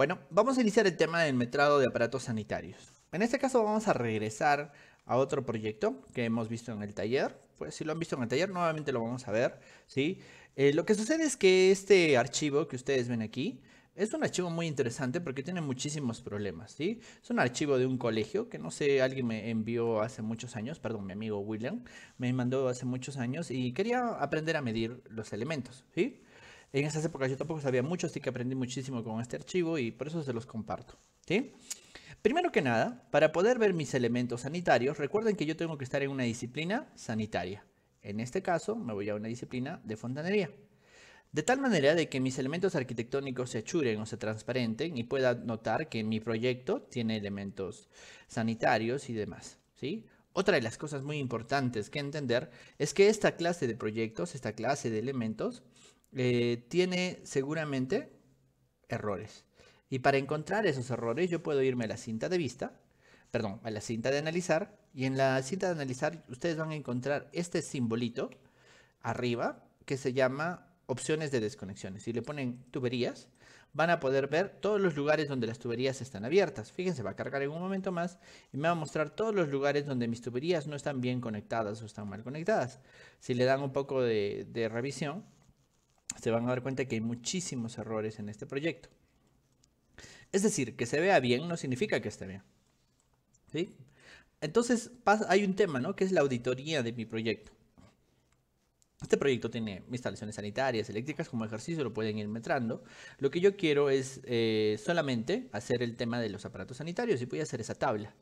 Bueno, vamos a iniciar el tema del metrado de aparatos sanitarios. En este caso vamos a regresar a otro proyecto que hemos visto en el taller. Pues si lo han visto en el taller, nuevamente lo vamos a ver. ¿sí? Eh, lo que sucede es que este archivo que ustedes ven aquí es un archivo muy interesante porque tiene muchísimos problemas. ¿sí? Es un archivo de un colegio que no sé, alguien me envió hace muchos años, perdón, mi amigo William, me mandó hace muchos años y quería aprender a medir los elementos. ¿sí? En esas épocas yo tampoco sabía mucho, así que aprendí muchísimo con este archivo y por eso se los comparto. Primero que nada, para poder ver mis elementos sanitarios, recuerden que yo tengo que estar en una disciplina sanitaria. En este caso, me voy a una disciplina de fontanería. De tal manera de que mis elementos arquitectónicos se achuren o se transparenten y pueda notar que mi proyecto tiene elementos sanitarios y demás. Otra de las cosas muy importantes que entender es que esta clase de proyectos, esta clase de elementos, eh, tiene seguramente errores. Y para encontrar esos errores yo puedo irme a la cinta de vista, perdón, a la cinta de analizar, y en la cinta de analizar ustedes van a encontrar este simbolito arriba que se llama opciones de desconexiones. Si le ponen tuberías, van a poder ver todos los lugares donde las tuberías están abiertas. Fíjense, va a cargar en un momento más y me va a mostrar todos los lugares donde mis tuberías no están bien conectadas o están mal conectadas. Si le dan un poco de revisión, se van a dar cuenta que hay muchísimos errores en este proyecto. Es decir, que se vea bien no significa que esté bien. ¿Sí? Entonces hay un tema, ¿no? Que es la auditoría de mi proyecto. Este proyecto tiene instalaciones sanitarias, eléctricas, como ejercicio lo pueden ir metrando. Lo que yo quiero es eh, solamente hacer el tema de los aparatos sanitarios y voy a hacer esa tabla.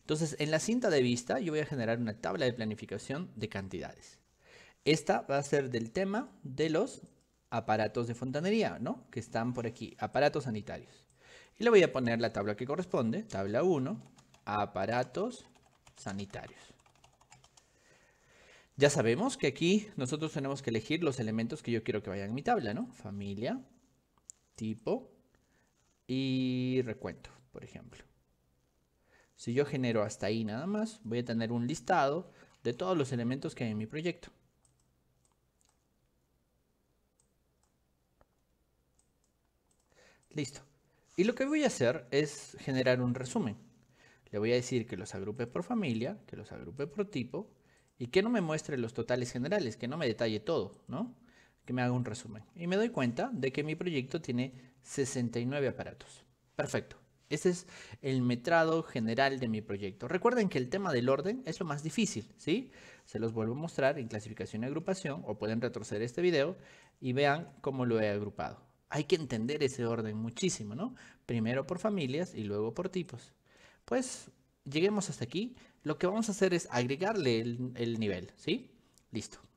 Entonces, en la cinta de vista yo voy a generar una tabla de planificación de cantidades. Esta va a ser del tema de los aparatos de fontanería, ¿no? Que están por aquí, aparatos sanitarios. Y le voy a poner la tabla que corresponde, tabla 1, aparatos sanitarios. Ya sabemos que aquí nosotros tenemos que elegir los elementos que yo quiero que vayan en mi tabla, ¿no? Familia, tipo y recuento, por ejemplo. Si yo genero hasta ahí nada más, voy a tener un listado de todos los elementos que hay en mi proyecto. Listo. Y lo que voy a hacer es generar un resumen. Le voy a decir que los agrupe por familia, que los agrupe por tipo y que no me muestre los totales generales, que no me detalle todo, ¿no? Que me haga un resumen. Y me doy cuenta de que mi proyecto tiene 69 aparatos. Perfecto. Ese es el metrado general de mi proyecto. Recuerden que el tema del orden es lo más difícil, ¿sí? Se los vuelvo a mostrar en clasificación y agrupación o pueden retroceder este video y vean cómo lo he agrupado. Hay que entender ese orden muchísimo, ¿no? Primero por familias y luego por tipos. Pues lleguemos hasta aquí. Lo que vamos a hacer es agregarle el, nivel, ¿sí? Listo.